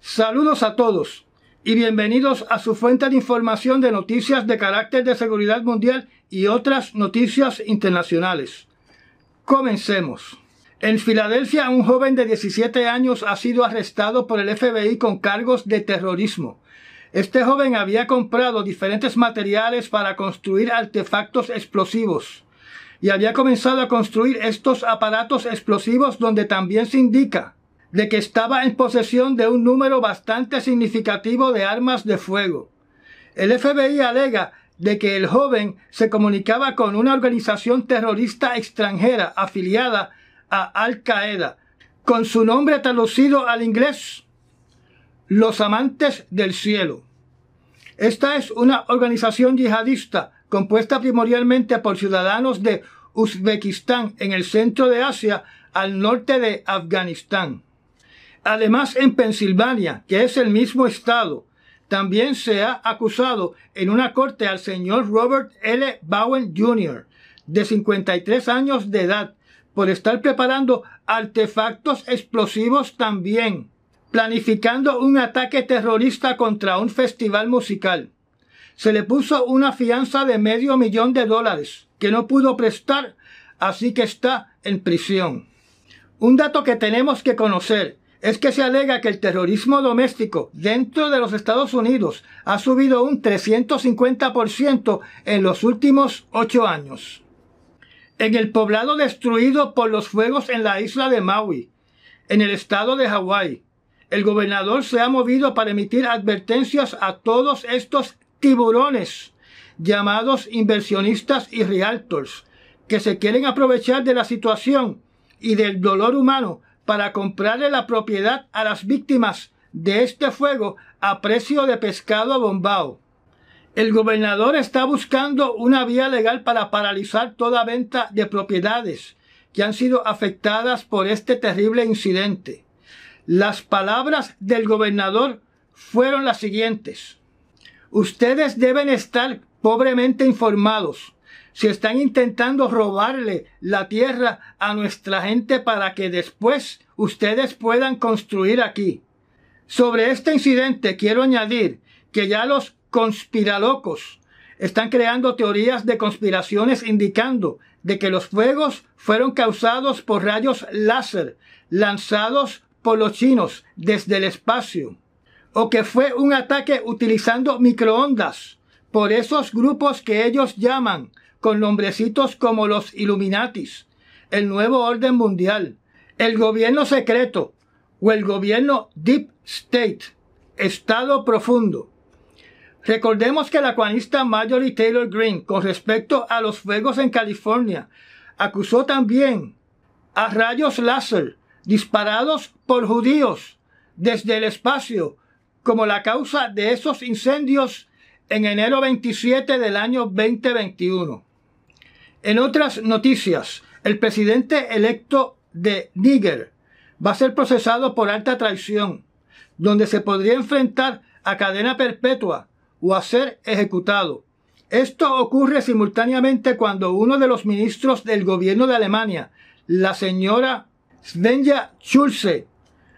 Saludos a todos y bienvenidos a su fuente de información de noticias de carácter de seguridad mundial y otras noticias internacionales. Comencemos. En Filadelfia, un joven de 17 años ha sido arrestado por el FBI con cargos de terrorismo. Este joven había comprado diferentes materiales para construir artefactos explosivos y había comenzado a construir estos aparatos explosivos donde también se indica de que estaba en posesión de un número bastante significativo de armas de fuego. El FBI alega de que el joven se comunicaba con una organización terrorista extranjera afiliada a Al Qaeda, con su nombre traducido al inglés, Los Amantes del Cielo. Esta es una organización yihadista compuesta primordialmente por ciudadanos de Uzbekistán en el centro de Asia al norte de Afganistán. Además, en Pensilvania, que es el mismo estado, también se ha acusado en una corte al señor Robert L. Bowen Jr., de 53 años de edad, por estar preparando artefactos explosivos también, planificando un ataque terrorista contra un festival musical. Se le puso una fianza de medio millón de dólares, que no pudo prestar, así que está en prisión. Un dato que tenemos que conocer es que se alega que el terrorismo doméstico dentro de los Estados Unidos ha subido un 350% en los últimos ocho años. En el poblado destruido por los fuegos en la isla de Maui, en el estado de Hawái, el gobernador se ha movido para emitir advertencias a todos estos tiburones llamados inversionistas y realtors que se quieren aprovechar de la situación y del dolor humano para comprarle la propiedad a las víctimas de este fuego a precio de pescado bombao. El gobernador está buscando una vía legal para paralizar toda venta de propiedades que han sido afectadas por este terrible incidente. Las palabras del gobernador fueron las siguientes. Ustedes deben estar pobremente informados si están intentando robarle la tierra a nuestra gente para que después ustedes puedan construir aquí. Sobre este incidente quiero añadir que ya los conspiralocos están creando teorías de conspiraciones indicando de que los fuegos fueron causados por rayos láser lanzados por los chinos desde el espacio o que fue un ataque utilizando microondas por esos grupos que ellos llaman con nombrecitos como los Illuminatis, el nuevo orden mundial, el gobierno secreto o el gobierno Deep State, Estado profundo. Recordemos que la cuanista Marjorie Taylor Green, con respecto a los fuegos en California, acusó también a rayos láser disparados por judíos desde el espacio como la causa de esos incendios en enero 27 del año 2021. En otras noticias, el presidente electo de Níger va a ser procesado por alta traición, donde se podría enfrentar a cadena perpetua o a ser ejecutado. Esto ocurre simultáneamente cuando uno de los ministros del gobierno de Alemania, la señora Svenja Schulze,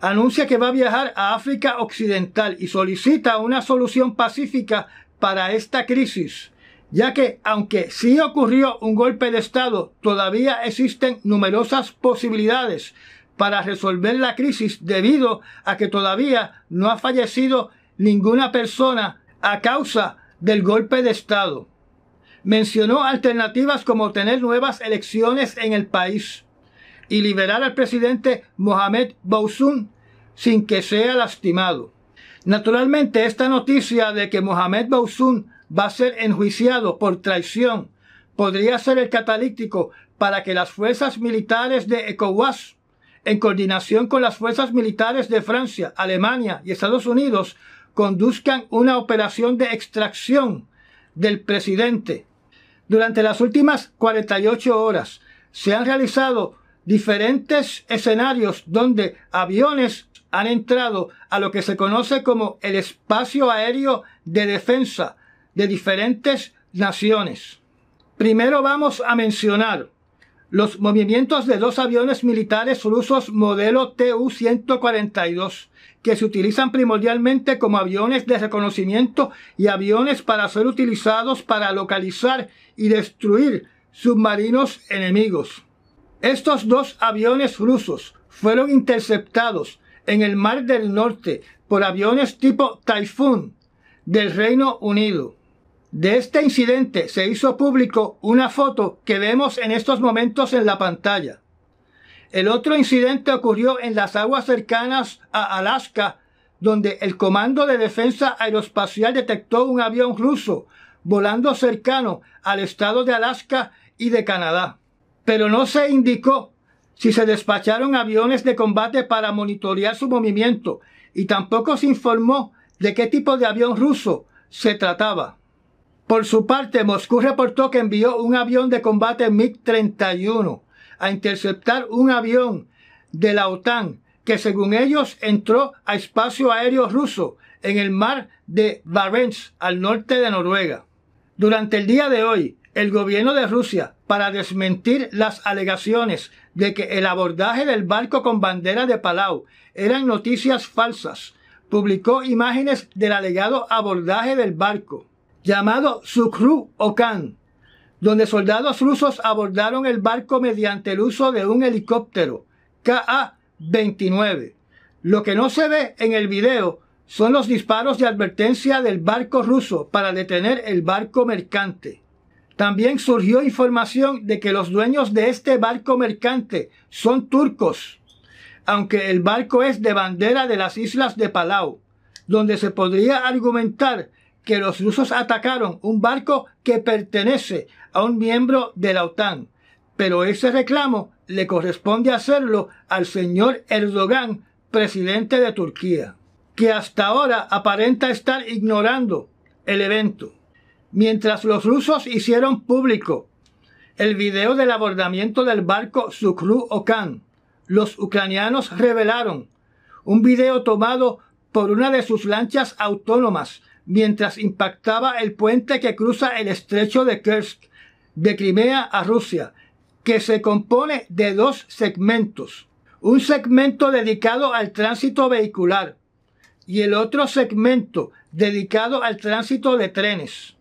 anuncia que va a viajar a África Occidental y solicita una solución pacífica para esta crisis, ya que aunque sí ocurrió un golpe de Estado, todavía existen numerosas posibilidades para resolver la crisis debido a que todavía no ha fallecido ninguna persona a causa del golpe de Estado. Mencionó alternativas como tener nuevas elecciones en el país y liberar al presidente Mohamed Bouzoum sin que sea lastimado. Naturalmente, esta noticia de que Mohamed boussoun va a ser enjuiciado por traición podría ser el catalítico para que las fuerzas militares de ECOWAS, en coordinación con las fuerzas militares de Francia, Alemania y Estados Unidos, conduzcan una operación de extracción del presidente. Durante las últimas 48 horas se han realizado diferentes escenarios donde aviones han entrado a lo que se conoce como el espacio aéreo de defensa de diferentes naciones. Primero vamos a mencionar los movimientos de dos aviones militares rusos modelo Tu-142, que se utilizan primordialmente como aviones de reconocimiento y aviones para ser utilizados para localizar y destruir submarinos enemigos. Estos dos aviones rusos fueron interceptados en el Mar del Norte por aviones tipo Typhoon del Reino Unido. De este incidente se hizo público una foto que vemos en estos momentos en la pantalla. El otro incidente ocurrió en las aguas cercanas a Alaska, donde el Comando de Defensa Aeroespacial detectó un avión ruso volando cercano al estado de Alaska y de Canadá. Pero no se indicó si se despacharon aviones de combate para monitorear su movimiento y tampoco se informó de qué tipo de avión ruso se trataba. Por su parte, Moscú reportó que envió un avión de combate MiG-31 a interceptar un avión de la OTAN que según ellos entró a espacio aéreo ruso en el mar de Barents al norte de Noruega. Durante el día de hoy, el gobierno de Rusia, para desmentir las alegaciones de que el abordaje del barco con bandera de Palau eran noticias falsas, publicó imágenes del alegado abordaje del barco, llamado Sukru Okan, donde soldados rusos abordaron el barco mediante el uso de un helicóptero KA-29. Lo que no se ve en el video son los disparos de advertencia del barco ruso para detener el barco mercante. También surgió información de que los dueños de este barco mercante son turcos, aunque el barco es de bandera de las islas de Palau, donde se podría argumentar que los rusos atacaron un barco que pertenece a un miembro de la OTAN. Pero ese reclamo le corresponde hacerlo al señor Erdogan, presidente de Turquía, que hasta ahora aparenta estar ignorando el evento mientras los rusos hicieron público el video del abordamiento del barco Sukru Okan. Los ucranianos revelaron un video tomado por una de sus lanchas autónomas mientras impactaba el puente que cruza el estrecho de Kursk de Crimea a Rusia, que se compone de dos segmentos. Un segmento dedicado al tránsito vehicular y el otro segmento dedicado al tránsito de trenes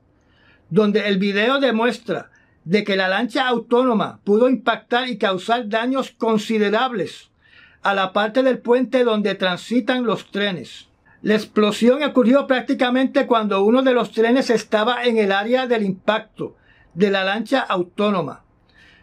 donde el video demuestra de que la lancha autónoma pudo impactar y causar daños considerables a la parte del puente donde transitan los trenes. La explosión ocurrió prácticamente cuando uno de los trenes estaba en el área del impacto de la lancha autónoma.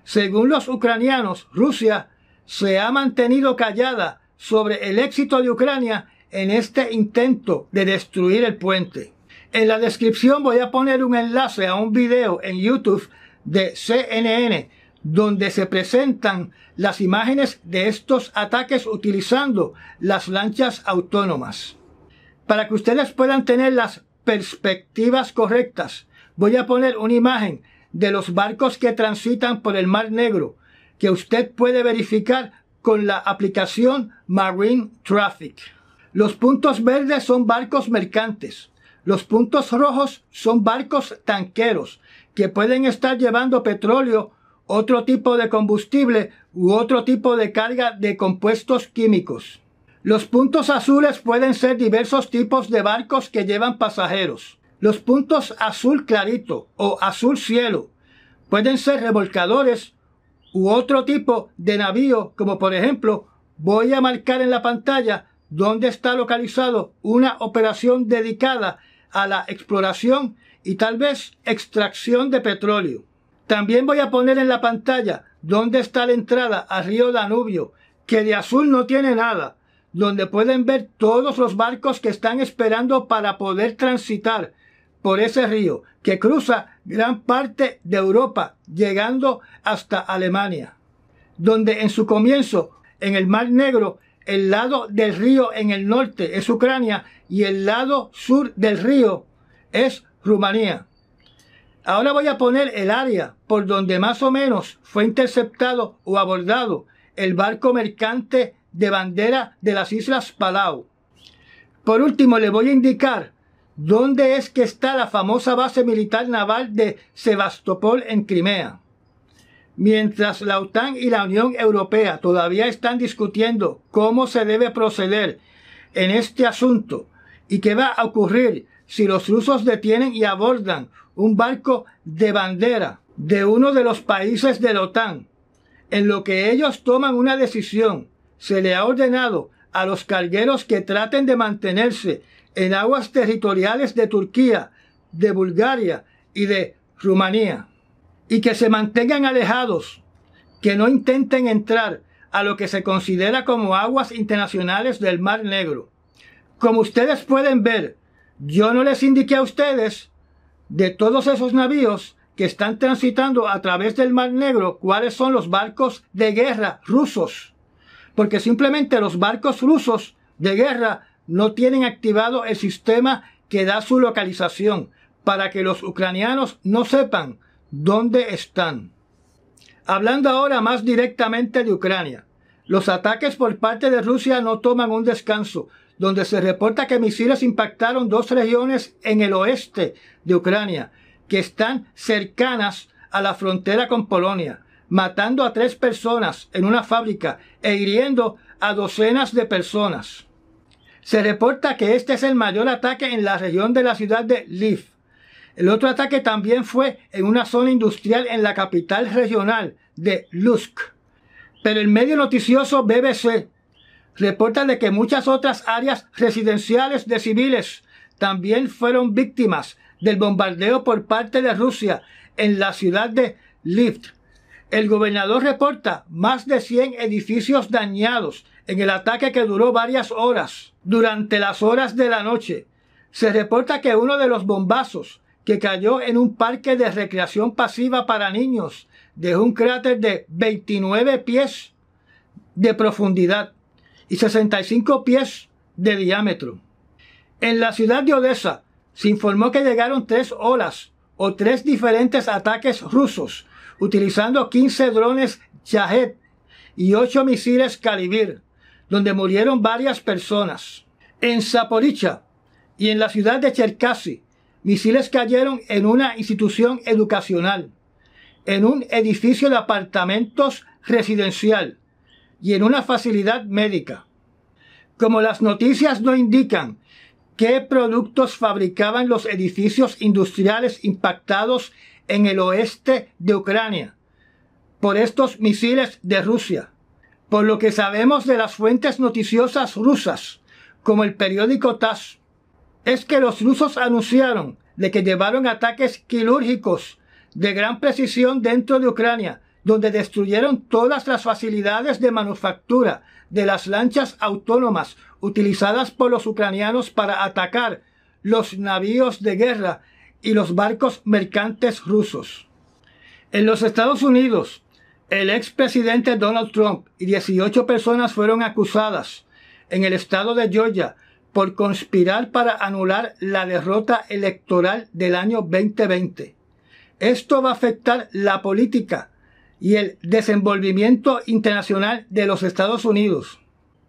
Según los ucranianos, Rusia se ha mantenido callada sobre el éxito de Ucrania en este intento de destruir el puente. En la descripción voy a poner un enlace a un video en YouTube de CNN donde se presentan las imágenes de estos ataques utilizando las lanchas autónomas. Para que ustedes puedan tener las perspectivas correctas, voy a poner una imagen de los barcos que transitan por el Mar Negro que usted puede verificar con la aplicación Marine Traffic. Los puntos verdes son barcos mercantes. Los puntos rojos son barcos tanqueros que pueden estar llevando petróleo, otro tipo de combustible u otro tipo de carga de compuestos químicos. Los puntos azules pueden ser diversos tipos de barcos que llevan pasajeros. Los puntos azul clarito o azul cielo pueden ser revolcadores u otro tipo de navío, como por ejemplo, voy a marcar en la pantalla dónde está localizado una operación dedicada a la exploración y tal vez extracción de petróleo. También voy a poner en la pantalla dónde está la entrada al río Danubio, que de azul no tiene nada, donde pueden ver todos los barcos que están esperando para poder transitar por ese río que cruza gran parte de Europa, llegando hasta Alemania, donde en su comienzo, en el Mar Negro, el lado del río en el norte es Ucrania y el lado sur del río es Rumanía. Ahora voy a poner el área por donde más o menos fue interceptado o abordado el barco mercante de bandera de las Islas Palau. Por último, le voy a indicar dónde es que está la famosa base militar naval de Sebastopol en Crimea. Mientras la OTAN y la Unión Europea todavía están discutiendo cómo se debe proceder en este asunto y qué va a ocurrir si los rusos detienen y abordan un barco de bandera de uno de los países de la OTAN, en lo que ellos toman una decisión, se le ha ordenado a los cargueros que traten de mantenerse en aguas territoriales de Turquía, de Bulgaria y de Rumanía y que se mantengan alejados, que no intenten entrar a lo que se considera como aguas internacionales del Mar Negro. Como ustedes pueden ver, yo no les indiqué a ustedes de todos esos navíos que están transitando a través del Mar Negro cuáles son los barcos de guerra rusos, porque simplemente los barcos rusos de guerra no tienen activado el sistema que da su localización para que los ucranianos no sepan ¿Dónde están? Hablando ahora más directamente de Ucrania, los ataques por parte de Rusia no toman un descanso, donde se reporta que misiles impactaron dos regiones en el oeste de Ucrania, que están cercanas a la frontera con Polonia, matando a tres personas en una fábrica e hiriendo a docenas de personas. Se reporta que este es el mayor ataque en la región de la ciudad de Lviv, el otro ataque también fue en una zona industrial en la capital regional de Lusk. Pero el medio noticioso BBC reporta de que muchas otras áreas residenciales de civiles también fueron víctimas del bombardeo por parte de Rusia en la ciudad de Lift. El gobernador reporta más de 100 edificios dañados en el ataque que duró varias horas. Durante las horas de la noche, se reporta que uno de los bombazos que cayó en un parque de recreación pasiva para niños. de un cráter de 29 pies de profundidad y 65 pies de diámetro. En la ciudad de Odessa se informó que llegaron tres olas o tres diferentes ataques rusos utilizando 15 drones Shahed y 8 misiles Calibir, donde murieron varias personas. En Zaporicha y en la ciudad de Cherkasy Misiles cayeron en una institución educacional, en un edificio de apartamentos residencial y en una facilidad médica. Como las noticias no indican qué productos fabricaban los edificios industriales impactados en el oeste de Ucrania por estos misiles de Rusia. Por lo que sabemos de las fuentes noticiosas rusas, como el periódico TASS, es que los rusos anunciaron de que llevaron ataques quirúrgicos de gran precisión dentro de Ucrania, donde destruyeron todas las facilidades de manufactura de las lanchas autónomas utilizadas por los ucranianos para atacar los navíos de guerra y los barcos mercantes rusos. En los Estados Unidos, el expresidente Donald Trump y 18 personas fueron acusadas en el estado de Georgia por conspirar para anular la derrota electoral del año 2020. Esto va a afectar la política y el desenvolvimiento internacional de los Estados Unidos,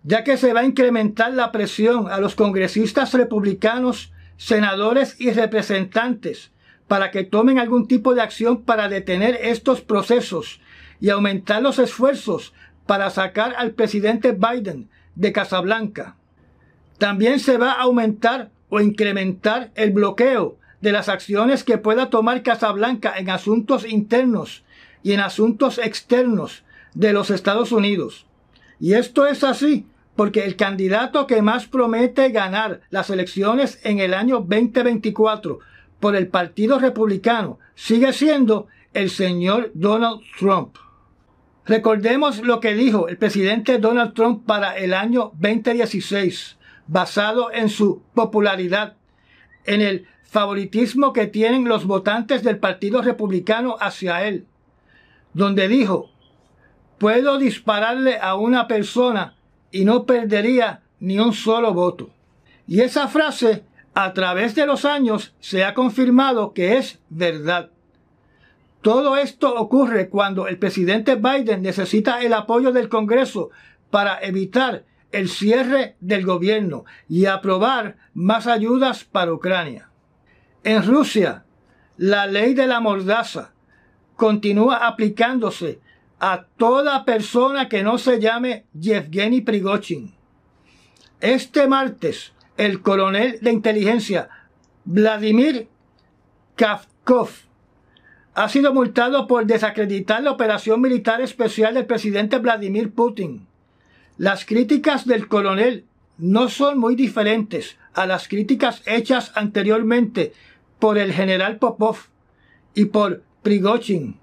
ya que se va a incrementar la presión a los congresistas republicanos, senadores y representantes para que tomen algún tipo de acción para detener estos procesos y aumentar los esfuerzos para sacar al presidente Biden de Casablanca. También se va a aumentar o incrementar el bloqueo de las acciones que pueda tomar Casablanca en asuntos internos y en asuntos externos de los Estados Unidos. Y esto es así porque el candidato que más promete ganar las elecciones en el año 2024 por el Partido Republicano sigue siendo el señor Donald Trump. Recordemos lo que dijo el presidente Donald Trump para el año 2016 basado en su popularidad, en el favoritismo que tienen los votantes del Partido Republicano hacia él, donde dijo, puedo dispararle a una persona y no perdería ni un solo voto. Y esa frase, a través de los años, se ha confirmado que es verdad. Todo esto ocurre cuando el presidente Biden necesita el apoyo del Congreso para evitar el cierre del gobierno y aprobar más ayudas para Ucrania. En Rusia, la ley de la mordaza continúa aplicándose a toda persona que no se llame Yevgeny Prigozhin. Este martes, el coronel de inteligencia Vladimir Kavkov ha sido multado por desacreditar la operación militar especial del presidente Vladimir Putin las críticas del coronel no son muy diferentes a las críticas hechas anteriormente por el general Popov y por Prigochin,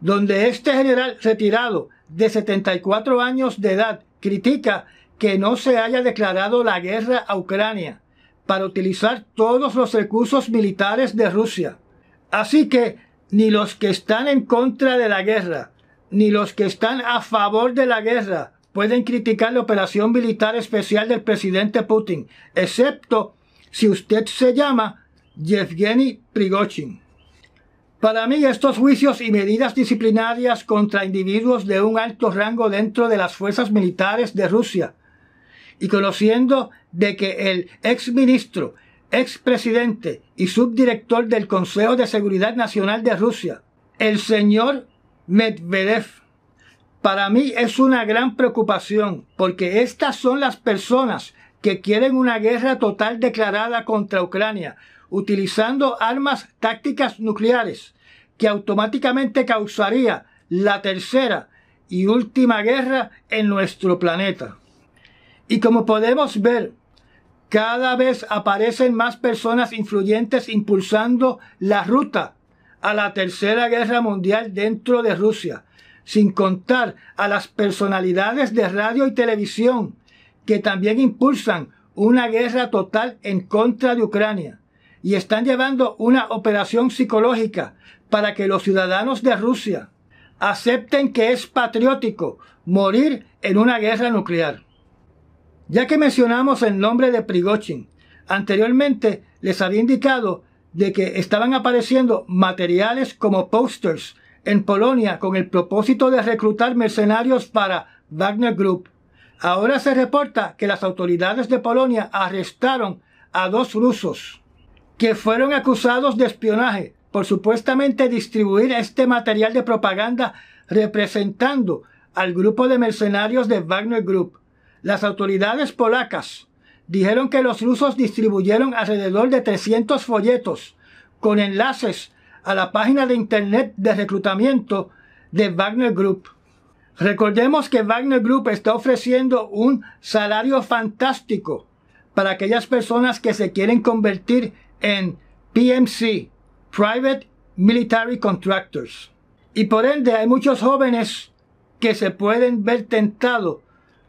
donde este general retirado de 74 años de edad critica que no se haya declarado la guerra a Ucrania para utilizar todos los recursos militares de Rusia. Así que ni los que están en contra de la guerra, ni los que están a favor de la guerra pueden criticar la operación militar especial del presidente Putin, excepto si usted se llama Yevgeny Prigozhin. Para mí estos juicios y medidas disciplinarias contra individuos de un alto rango dentro de las fuerzas militares de Rusia, y conociendo de que el ex ministro, ex presidente y subdirector del Consejo de Seguridad Nacional de Rusia, el señor Medvedev, para mí es una gran preocupación porque estas son las personas que quieren una guerra total declarada contra Ucrania, utilizando armas tácticas nucleares, que automáticamente causaría la tercera y última guerra en nuestro planeta. Y como podemos ver, cada vez aparecen más personas influyentes impulsando la ruta a la tercera guerra mundial dentro de Rusia sin contar a las personalidades de radio y televisión que también impulsan una guerra total en contra de Ucrania y están llevando una operación psicológica para que los ciudadanos de Rusia acepten que es patriótico morir en una guerra nuclear. Ya que mencionamos el nombre de Prigozhin, anteriormente les había indicado de que estaban apareciendo materiales como posters en Polonia con el propósito de reclutar mercenarios para Wagner Group. Ahora se reporta que las autoridades de Polonia arrestaron a dos rusos que fueron acusados de espionaje por supuestamente distribuir este material de propaganda representando al grupo de mercenarios de Wagner Group. Las autoridades polacas dijeron que los rusos distribuyeron alrededor de 300 folletos con enlaces a la página de Internet de reclutamiento de Wagner Group. Recordemos que Wagner Group está ofreciendo un salario fantástico para aquellas personas que se quieren convertir en PMC, Private Military Contractors. Y por ende hay muchos jóvenes que se pueden ver tentados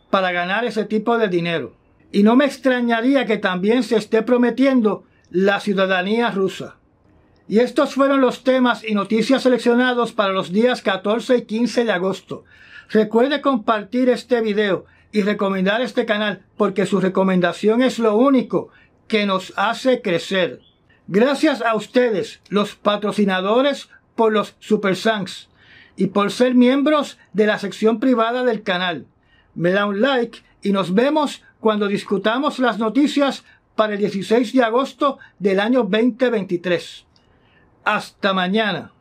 para ganar ese tipo de dinero. Y no me extrañaría que también se esté prometiendo la ciudadanía rusa. Y estos fueron los temas y noticias seleccionados para los días 14 y 15 de agosto. Recuerde compartir este video y recomendar este canal porque su recomendación es lo único que nos hace crecer. Gracias a ustedes, los patrocinadores, por los Super Sanks y por ser miembros de la sección privada del canal. Me da un like y nos vemos cuando discutamos las noticias para el 16 de agosto del año 2023. Hasta mañana.